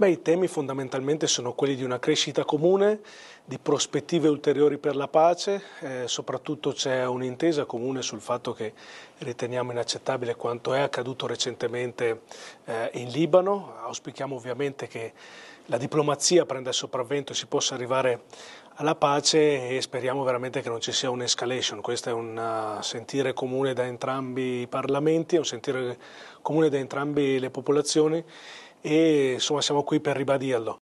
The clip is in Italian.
Beh, i temi fondamentalmente sono quelli di una crescita comune, di prospettive ulteriori per la pace, eh, soprattutto c'è un'intesa comune sul fatto che riteniamo inaccettabile quanto è accaduto recentemente eh, in Libano, auspichiamo ovviamente che la diplomazia prenda il sopravvento e si possa arrivare alla pace e speriamo veramente che non ci sia un'escalation. Questo è un eh, sentire comune da entrambi i parlamenti, è un sentire comune da entrambe le popolazioni e insomma siamo qui per ribadirlo.